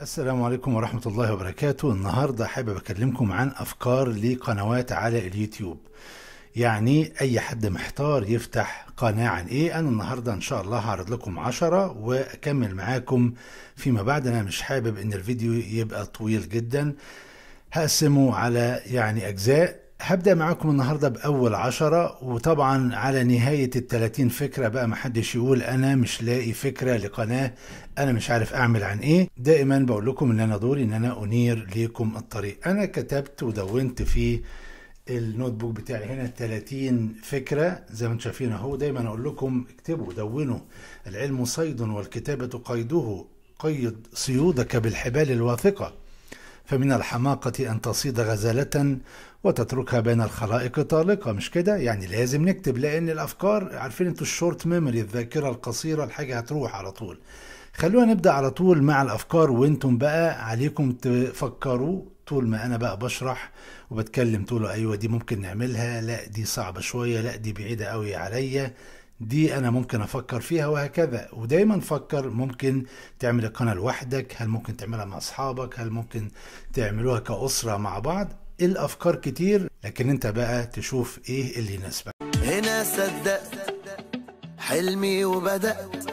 السلام عليكم ورحمة الله وبركاته النهاردة حابب أكلمكم عن أفكار لقنوات على اليوتيوب يعني أي حد محتار يفتح قناة عن إيه أنا النهاردة إن شاء الله هعرض لكم عشرة وأكمل معاكم فيما بعد أنا مش حابب إن الفيديو يبقى طويل جدا هقسمه على يعني أجزاء هبدأ معاكم النهاردة بأول عشرة وطبعا على نهاية التلاتين فكرة بقى محدش يقول أنا مش لاقي فكرة لقناة أنا مش عارف أعمل عن إيه دائما بقول لكم إن أنا دوري إن أنا أنير ليكم الطريق أنا كتبت ودونت في النوت بوك بتاعي هنا 30 فكرة زي ما انتم شايفين اهو دايما اقول لكم اكتبوا دونوا العلم صيد والكتابة قيده قيد صيودك بالحبال الواثقة فمن الحماقة أن تصيد غزالة وتتركها بين الخلائق طالقة مش كده يعني لازم نكتب لأن الأفكار عارفين انتوا الشورت ميموري الذاكرة القصيرة الحاجة هتروح على طول خلونا نبدأ على طول مع الأفكار وانتم بقى عليكم تفكروا طول ما انا بقى بشرح وبتكلم تقولوا ايوه دي ممكن نعملها لا دي صعبه شويه لا دي بعيده قوي عليا دي انا ممكن افكر فيها وهكذا ودايما فكر ممكن تعمل القناه لوحدك هل ممكن تعملها مع اصحابك هل ممكن تعملوها كاسره مع بعض الافكار كتير لكن انت بقى تشوف ايه اللي يناسبك هنا صدقت حلمي وبدات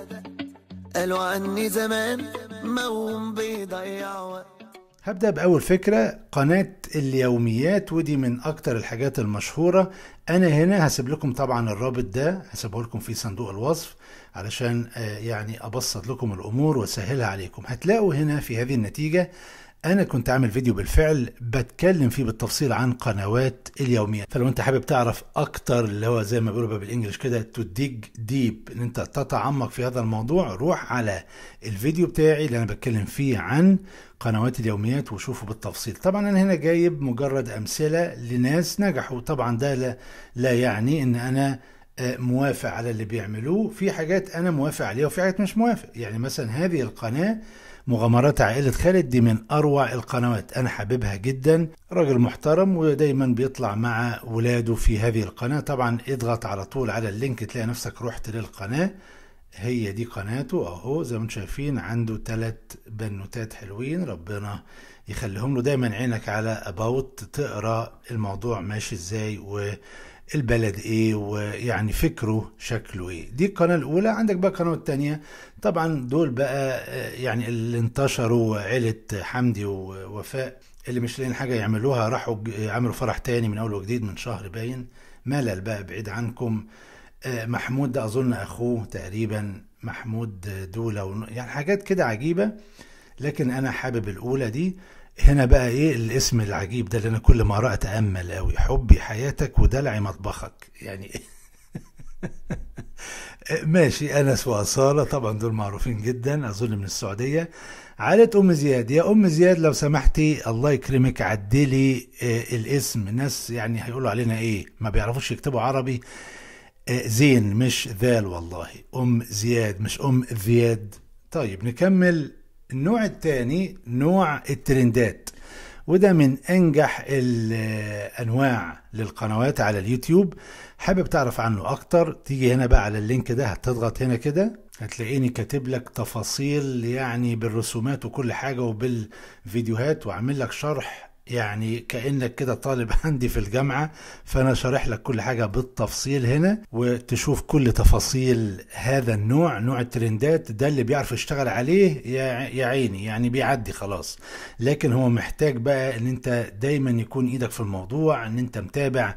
قالوا عني زمان موم بيضيع وقت هبدأ بأول فكرة قناة اليوميات ودي من أكتر الحاجات المشهورة أنا هنا هسيب لكم طبعا الرابط ده هسيبه لكم في صندوق الوصف علشان آه، يعني أبسط لكم الأمور وأسهلها عليكم هتلاقوا هنا في هذه النتيجة انا كنت عامل فيديو بالفعل بتكلم فيه بالتفصيل عن قنوات اليوميه فلو انت حابب تعرف اكتر اللي هو زي ما بيقولوا بالانجلش كده تو ديج ديب ان انت تتعمق في هذا الموضوع روح على الفيديو بتاعي اللي انا بتكلم فيه عن قنوات اليوميات وشوفوا بالتفصيل طبعا انا هنا جايب مجرد امثله لناس نجحوا طبعا ده لا, لا يعني ان انا آه، موافق على اللي بيعملوه في حاجات انا موافق عليها وفي حاجات مش موافق يعني مثلا هذه القناه مغامرات عائلة خالد دي من أروع القنوات أنا حبيبها جدا راجل محترم ودايما بيطلع مع ولاده في هذه القناة طبعا اضغط على طول على اللينك تلاقي نفسك رحت للقناة هي دي قناته أهو زي ما انتم شايفين عنده تلات بنوتات حلوين ربنا يخليهم له دايما عينك على اباوت تقرا الموضوع ماشي ازاي و البلد ايه ويعني فكره شكله ايه دي القناة الاولى عندك بقى القناة الثانيه طبعا دول بقى آه، يعني اللي انتشروا عيلة حمدي ووفاء اللي مش لاقيين حاجة يعملوها راحوا عملوا فرح تاني من اول وجديد من شهر باين ملل بقى بعيد عنكم آه، محمود ده اظن اخوه تقريبا محمود دولة يعني حاجات كده عجيبة لكن انا حابب الاولى دي هنا بقى ايه الاسم العجيب ده اللي انا كل ما اقراه اتامل قوي حبي حياتك ودلعي مطبخك يعني إيه؟ ماشي انس واصاله طبعا دول معروفين جدا اظن من السعوديه عائلة ام زياد يا ام زياد لو سمحتي الله يكرمك عدلي آه، الاسم ناس يعني هيقولوا علينا ايه ما بيعرفوش يكتبوا عربي آه، زين مش ذال والله ام زياد مش ام زياد طيب نكمل النوع الثاني نوع الترندات وده من انجح الانواع للقنوات على اليوتيوب حابب تعرف عنه اكتر تيجي هنا بقى على اللينك ده هتضغط هنا كده هتلاقيني كاتب لك تفاصيل يعني بالرسومات وكل حاجه وبالفيديوهات وعامل لك شرح يعني كانك كده طالب عندي في الجامعه فانا شارح لك كل حاجه بالتفصيل هنا وتشوف كل تفاصيل هذا النوع نوع الترندات ده اللي بيعرف يشتغل عليه يا عيني يعني بيعدي خلاص لكن هو محتاج بقى ان انت دايما يكون ايدك في الموضوع ان انت متابع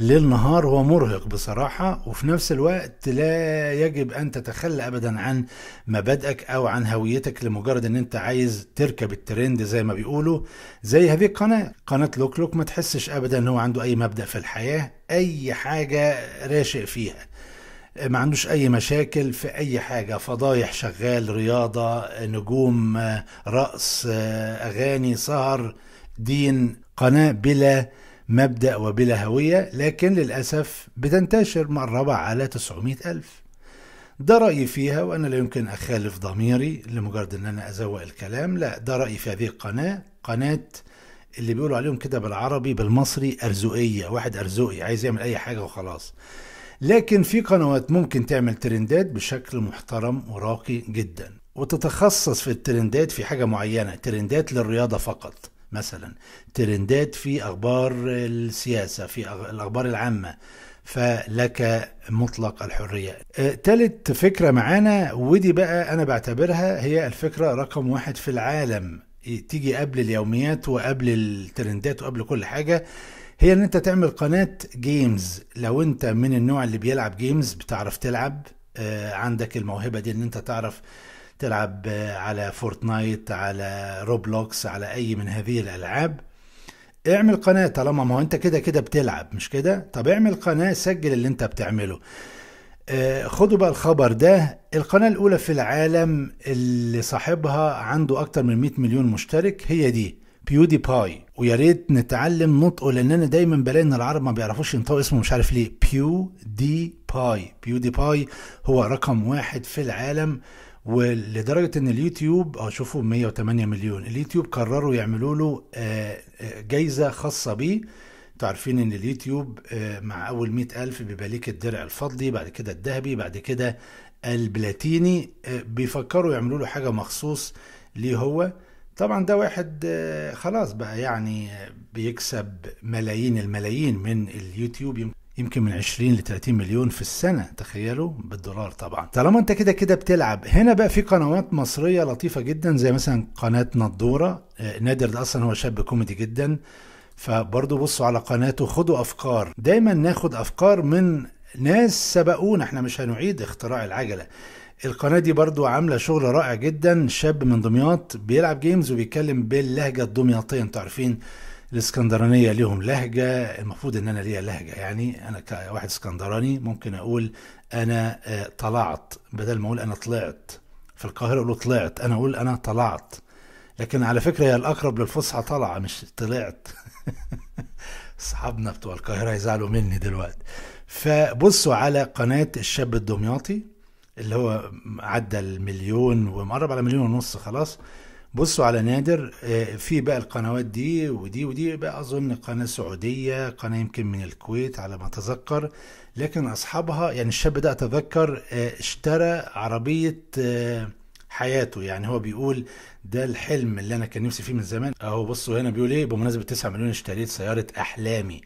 ليل نهار هو مرهق بصراحة وفي نفس الوقت لا يجب أن تتخلى أبدا عن مبادئك أو عن هويتك لمجرد أن أنت عايز تركب الترند زي ما بيقولوا زي هذه القناة قناة لوك لوك ما تحسش أبدا أن هو عنده أي مبدأ في الحياة أي حاجة راشق فيها ما عندوش اي مشاكل في اي حاجه فضايح شغال رياضه نجوم رقص اغاني سهر دين قناه بلا مبدأ وبلا هوية لكن للأسف بتنتشر مقربة على 900 ألف ده رأيي فيها وأنا لا يمكن أخالف ضميري لمجرد أن أنا أزوق الكلام لا ده رأيي في هذه القناة قناة اللي بيقولوا عليهم كده بالعربي بالمصري أرزوئية واحد أرزوئي عايز يعمل أي حاجة وخلاص لكن في قنوات ممكن تعمل ترندات بشكل محترم وراقي جدا وتتخصص في الترندات في حاجة معينة ترندات للرياضة فقط مثلا ترندات في اخبار السياسه في الاخبار العامه فلك مطلق الحرية أه، تالت فكرة معانا ودي بقى أنا بعتبرها هي الفكرة رقم واحد في العالم إيه، تيجي قبل اليوميات وقبل الترندات وقبل كل حاجة هي ان انت تعمل قناة جيمز لو انت من النوع اللي بيلعب جيمز بتعرف تلعب أه، عندك الموهبة دي ان انت تعرف تلعب على فورتنايت على روبلوكس على اي من هذه الالعاب اعمل قناة طالما ما هو انت كده كده بتلعب مش كده طب اعمل قناة سجل اللي انت بتعمله آه، خدوا بقى الخبر ده القناة الأولى في العالم اللي صاحبها عنده أكتر من 100 مليون مشترك هي دي بيودي باي ويا ريت نتعلم نطقه لان انا دايما بلاقي ان العرب ما بيعرفوش ينطقوا اسمه مش عارف ليه بيو دي باي بيو دي باي هو رقم واحد في العالم ولدرجه ان اليوتيوب اه شوفوا 108 مليون اليوتيوب قرروا يعملوا له آه، آه، جايزه خاصه بيه انتوا عارفين ان اليوتيوب آه، مع اول مئة الف بيبقى ليك الدرع الفضي بعد كده الذهبي بعد كده البلاتيني بيفكروا يعملوا له حاجه مخصوص ليه هو طبعا ده واحد خلاص بقى يعني بيكسب ملايين الملايين من اليوتيوب يمكن من 20 ل 30 مليون في السنه تخيلوا بالدولار طبعا طالما انت كده كده بتلعب هنا بقى في قنوات مصريه لطيفه جدا زي مثلا قناه نضوره آه، نادر ده اصلا هو شاب كوميدي جدا فبرضه بصوا على قناته خدوا افكار دايما ناخد افكار من ناس سبقونا احنا مش هنعيد اختراع العجله القناة دي برضو عاملة شغل رائع جدا شاب من دمياط بيلعب جيمز وبيتكلم باللهجة الدمياطية انتوا عارفين الاسكندرانية ليهم لهجة المفروض ان انا ليا لهجة يعني انا كواحد اسكندراني ممكن اقول انا آه، طلعت بدل ما اقول انا طلعت في القاهرة يقولوا طلعت انا اقول انا طلعت لكن على فكرة هي الاقرب للفصحى طلع مش طلعت اصحابنا بتوع القاهرة يزعلوا مني دلوقتي فبصوا على قناة الشاب الدمياطي اللي هو عدى المليون ومقرب على مليون ونص خلاص بصوا على نادر آه، في بقى القنوات دي ودي ودي بقى اظن قناه سعوديه قناه يمكن من الكويت على ما اتذكر لكن اصحابها يعني الشاب ده اتذكر آه، اشترى عربيه آه، حياته يعني هو بيقول ده الحلم اللي انا كان نفسي فيه من زمان اهو بصوا هنا بيقول ايه بمناسبه 9 مليون اشتريت سياره احلامي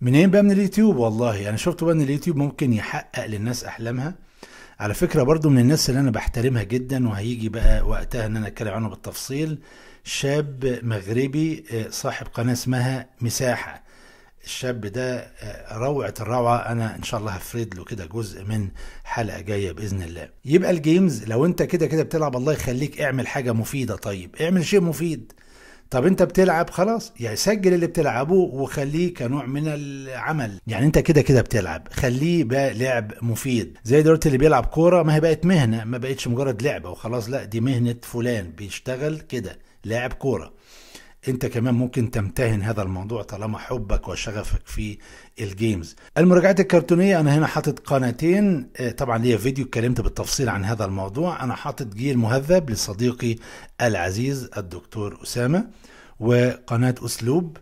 منين بقى من اليوتيوب والله انا يعني شفت بقى ان اليوتيوب ممكن يحقق للناس احلامها على فكرة برضو من الناس اللي أنا بحترمها جدا وهيجي بقى وقتها إن أنا أتكلم عنه بالتفصيل شاب مغربي آه، صاحب قناة اسمها مساحة الشاب ده آه، روعة الروعة أنا إن شاء الله هفرد له كده جزء من حلقة جاية بإذن الله يبقى الجيمز لو أنت كده كده بتلعب الله يخليك اعمل حاجة مفيدة طيب اعمل شيء مفيد طب انت بتلعب خلاص يعني سجل اللي بتلعبه وخليه كنوع من العمل يعني انت كده كده بتلعب خليه بقى لعب مفيد زي دلوقتي اللي بيلعب كوره ما هي بقت مهنه ما بقتش مجرد لعبه وخلاص لا دي مهنه فلان بيشتغل كده لاعب كوره انت كمان ممكن تمتهن هذا الموضوع طالما حبك وشغفك في الجيمز المراجعات الكرتونية انا هنا حاطط قناتين آه، طبعا ليا فيديو اتكلمت بالتفصيل عن هذا الموضوع انا حاطط جيل مهذب لصديقي العزيز الدكتور اسامة وقناة اسلوب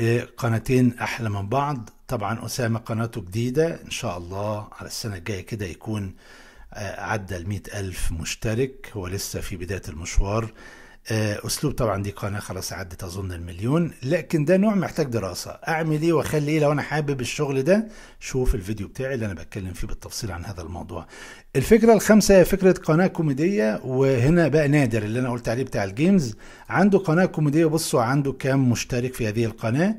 آه، قناتين احلى من بعض طبعا اسامة قناته جديدة ان شاء الله على السنة الجاية كده يكون آه، عدى المئة ألف مشترك هو لسه في بداية المشوار آه، اسلوب طبعا دي قناه خلاص عدت اظن المليون لكن ده نوع محتاج دراسه اعمل ايه واخلي ايه لو انا حابب الشغل ده شوف الفيديو بتاعي اللي انا بتكلم فيه بالتفصيل عن هذا الموضوع الفكره الخامسه هي فكره قناه كوميديه وهنا بقى نادر اللي انا قلت عليه بتاع الجيمز عنده قناه كوميديه بصوا عنده كام مشترك في هذه القناه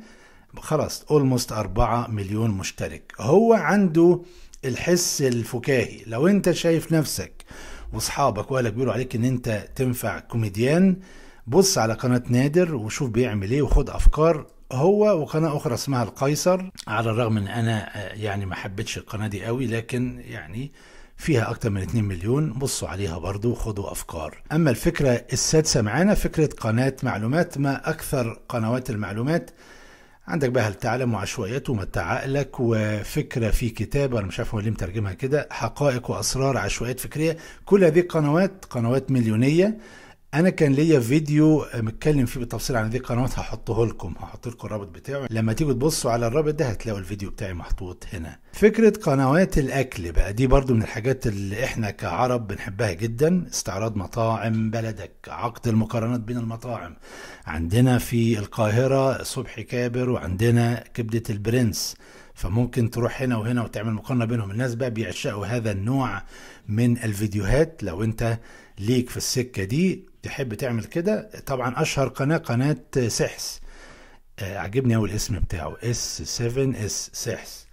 خلاص اولموست 4 مليون مشترك هو عنده الحس الفكاهي لو انت شايف نفسك واصحابك واهلك بيقولوا عليك ان انت تنفع كوميديان بص على قناة نادر وشوف بيعمل ايه وخد افكار هو وقناة أخرى اسمها القيصر على الرغم إن أنا آه، يعني ما حبيتش القناة دي قوي لكن يعني فيها أكتر من 2 مليون بصوا عليها برضو وخدوا أفكار أما الفكرة السادسة معانا فكرة قناة معلومات ما أكثر قنوات المعلومات عندك بقى هل تعلم وعشوائيات ومتع عقلك وفكره في كتاب انا مش عارف هو ليه مترجمها كده حقائق واسرار عشوائيات فكريه كل هذه قنوات قنوات مليونيه انا كان ليا فيديو متكلم فيه بالتفصيل عن دي القنوات هحطه لكم هحط لكم الرابط بتاعه لما تيجوا تبصوا على الرابط ده هتلاقوا الفيديو بتاعي محطوط هنا فكره قنوات الاكل بقى دي برضو من الحاجات اللي احنا كعرب بنحبها جدا استعراض مطاعم بلدك عقد المقارنات بين المطاعم عندنا في القاهره صبحي كابر وعندنا كبده البرنس فممكن تروح هنا وهنا وتعمل مقارنه بينهم الناس بقى بيعشقوا هذا النوع من الفيديوهات لو انت ليك في السكه دي تحب تعمل كده طبعا اشهر قناه قناه سحس آه، عجبني قوي الاسم بتاعه اس 7 اس سحس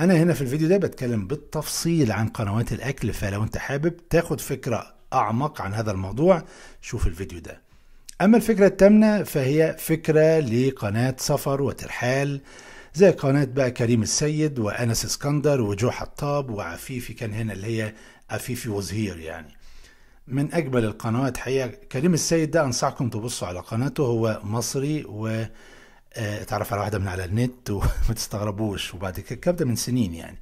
انا هنا في الفيديو ده بتكلم بالتفصيل عن قنوات الاكل فلو انت حابب تاخد فكره اعمق عن هذا الموضوع شوف الفيديو ده اما الفكره الثامنه فهي فكره لقناه سفر وترحال زي قناة بقى كريم السيد وأنس اسكندر وجو حطاب وعفيفي كان هنا اللي هي عفيفي وزهير يعني من أجمل القنوات حقيقة كريم السيد ده أنصحكم تبصوا على قناته هو مصري و اتعرف آه، على واحدة من على النت وما تستغربوش وبعد كده الكلام من سنين يعني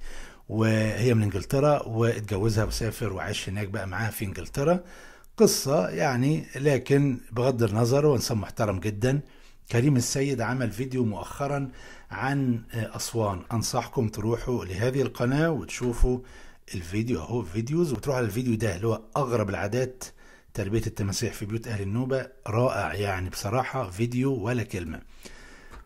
وهي من انجلترا واتجوزها وسافر وعاش هناك بقى معاها في انجلترا قصة يعني لكن بغض النظر هو انسان محترم جدا كريم السيد عمل فيديو مؤخرا عن آه، أسوان أنصحكم تروحوا لهذه القناة وتشوفوا الفيديو اهو فيديوز وتروح على الفيديو ده اللي هو اغرب العادات تربية التماسيح في بيوت اهل النوبة رائع يعني بصراحة فيديو ولا كلمة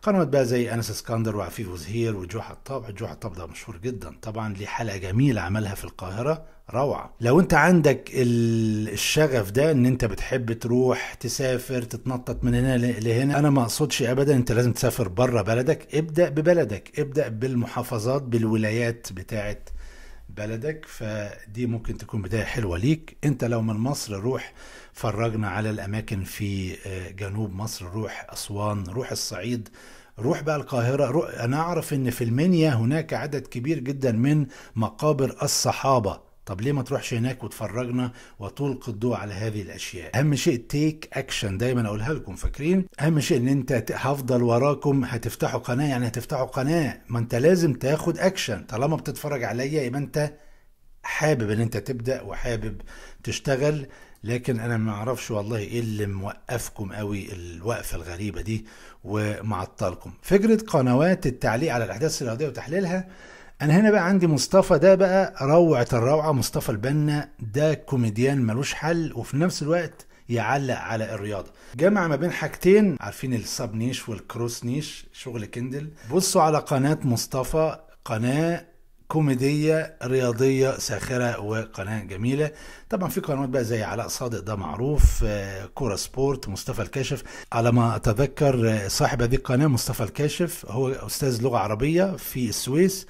قنوات بقى زي انس اسكندر وعفيف وزهير وجوح حطاب جوح حطاب ده مشهور جدا طبعا ليه حلقه جميله عملها في القاهره روعه لو انت عندك الشغف ده ان انت بتحب تروح تسافر تتنطط من هنا لهنا انا ما اقصدش ابدا انت لازم تسافر بره بلدك ابدا ببلدك ابدا بالمحافظات بالولايات بتاعت بلدك فدي ممكن تكون بداية حلوة ليك انت لو من مصر روح فرجنا على الأماكن في آه، جنوب مصر روح أسوان روح الصعيد روح بقى القاهرة روح أنا أعرف أن في المنيا هناك عدد كبير جدا من مقابر الصحابة طب ليه ما تروحش هناك وتفرجنا وتلقي الضوء على هذه الاشياء اهم شيء تيك اكشن دايما اقولها لكم فاكرين اهم شيء ان انت هفضل وراكم هتفتحوا قناه يعني هتفتحوا قناه ما انت لازم تاخد اكشن طالما بتتفرج عليا يبقى انت حابب ان انت تبدا وحابب تشتغل لكن انا ما اعرفش والله ايه اللي موقفكم قوي الوقفه الغريبه دي ومعطلكم فكره قنوات التعليق على الاحداث الرياضيه وتحليلها انا هنا بقى عندي مصطفى ده بقى روعه الروعه مصطفى البنا ده كوميديان ملوش حل وفي نفس الوقت يعلق على الرياضه جمع ما بين حاجتين عارفين السب نيش والكروس نيش شغل كندل بصوا على قناه مصطفى قناه كوميدية رياضية ساخرة وقناة جميلة طبعا في قنوات بقى زي علاء صادق ده معروف آه، كورة سبورت مصطفى الكاشف على ما أتذكر آه، صاحب هذه القناة مصطفى الكاشف هو أستاذ لغة عربية في السويس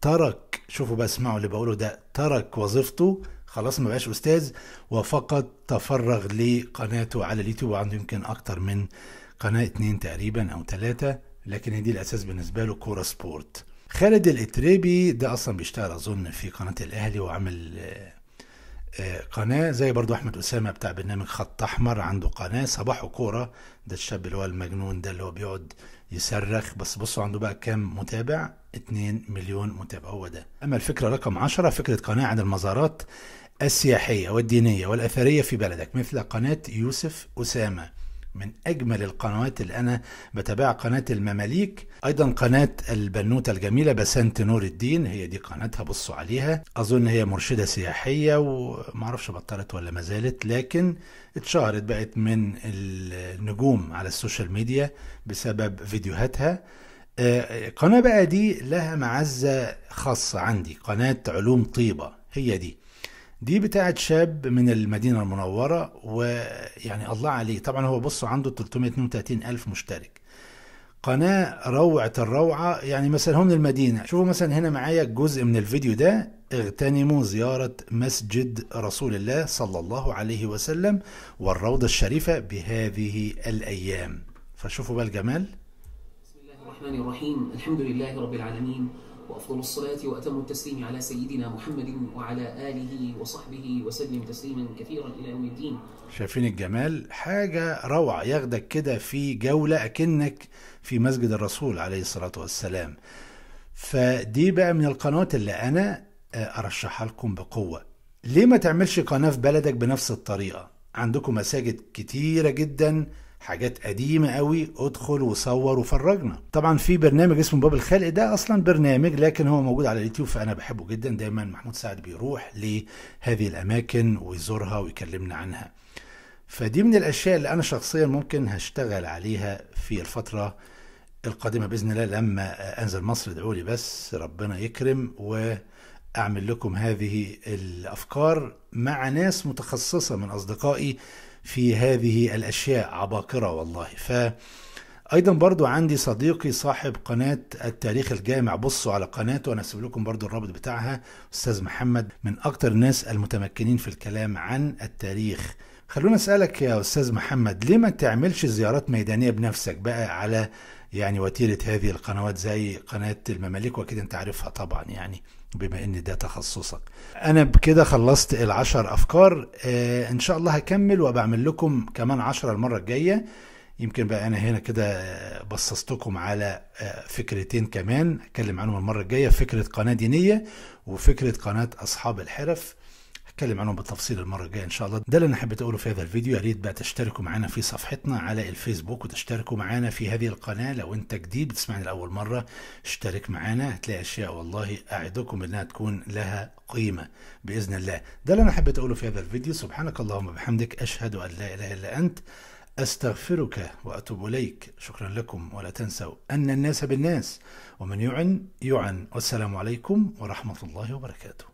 ترك شوفوا بس اسمعوا اللي بقوله ده ترك وظيفته خلاص ما بقاش استاذ وفقط تفرغ لقناته على اليوتيوب وعنده يمكن اكتر من قناه اتنين تقريبا او ثلاثه لكن هي دي الاساس بالنسبه له كوره سبورت خالد الاتريبي ده اصلا بيشتغل اظن في قناه الاهلي وعامل آه، آه، قناة زي برضو أحمد أسامة بتاع برنامج خط أحمر عنده قناة صباح كورة ده الشاب اللي هو المجنون ده اللي هو بيقعد يصرخ بس بصوا عنده بقى كام متابع 2 مليون متابع هو ده أما الفكرة رقم 10 فكرة قناة عن المزارات السياحية والدينية والأثرية في بلدك مثل قناة يوسف أسامة من أجمل القنوات اللي أنا بتابعها قناة المماليك أيضا قناة البنوتة الجميلة بسنت نور الدين هي دي قناتها بصوا عليها أظن هي مرشدة سياحية ومعرفش بطلت ولا ما زالت لكن اتشهرت بقت من النجوم على السوشيال ميديا بسبب فيديوهاتها قناة بقى دي لها معزة خاصة عندي قناة علوم طيبة هي دي دي بتاعت شاب من المدينة المنورة ويعني الله عليه طبعا هو بصوا عنده 332 ألف مشترك قناة روعة الروعة يعني مثلا هم من المدينة شوفوا مثلا هنا معايا جزء من الفيديو ده اغتنموا زيارة مسجد رسول الله صلى الله عليه وسلم والروضة الشريفة بهذه الأيام فشوفوا بقى الجمال الرحمن الرحيم الحمد لله رب العالمين وأفضل الصلاة وأتم التسليم على سيدنا محمد وعلى آله وصحبه وسلم تسليما كثيرا إلى يوم الدين شايفين الجمال حاجة روعة ياخدك كده في جولة أكنك في مسجد الرسول عليه الصلاة والسلام فدي بقى من القنوات اللي أنا آه، أرشحها لكم بقوة ليه ما تعملش قناة في بلدك بنفس الطريقة عندكم مساجد كتيرة جدا حاجات قديمة قوي ادخل وصور وفرجنا طبعا في برنامج اسمه باب الخلق ده اصلا برنامج لكن هو موجود على اليوتيوب فانا بحبه جدا دايما محمود سعد بيروح لهذه الاماكن ويزورها ويكلمنا عنها فدي من الاشياء اللي انا شخصيا ممكن هشتغل عليها في الفترة القادمة باذن الله لما انزل مصر ادعوا لي بس ربنا يكرم و اعمل لكم هذه الافكار مع ناس متخصصة من اصدقائي في هذه الأشياء عباقرة والله ف ايضا برضو عندي صديقي صاحب قناة التاريخ الجامع بصوا على قناته وانا هسيب لكم برضو الرابط بتاعها استاذ محمد من اكتر الناس المتمكنين في الكلام عن التاريخ خلونا اسالك يا استاذ محمد ليه ما تعملش زيارات ميدانيه بنفسك بقى على يعني وتيره هذه القنوات زي قناه المماليك وكده انت عارفها طبعا يعني بما ان ده تخصصك انا بكده خلصت العشر افكار آه ان شاء الله هكمل وبعمل لكم كمان عشرة المره الجايه يمكن بقى انا هنا كده بصصتكم على آه، فكرتين كمان اتكلم عنهم المره الجايه فكره قناه دينيه وفكره قناه اصحاب الحرف هتكلم عنهم بالتفصيل المره الجايه ان شاء الله ده اللي انا حبيت اقوله في هذا الفيديو يا ريت بقى تشتركوا معانا في صفحتنا على الفيسبوك وتشتركوا معانا في هذه القناه لو انت جديد بتسمعني لاول مره اشترك معانا هتلاقي اشياء والله اعدكم انها تكون لها قيمه باذن الله ده اللي انا حبيت اقوله في هذا الفيديو سبحانك اللهم وبحمدك اشهد ان لا اله الا انت أستغفرك وأتوب إليك شكرا لكم ولا تنسوا أن الناس بالناس ومن يعن يعن والسلام عليكم ورحمة الله وبركاته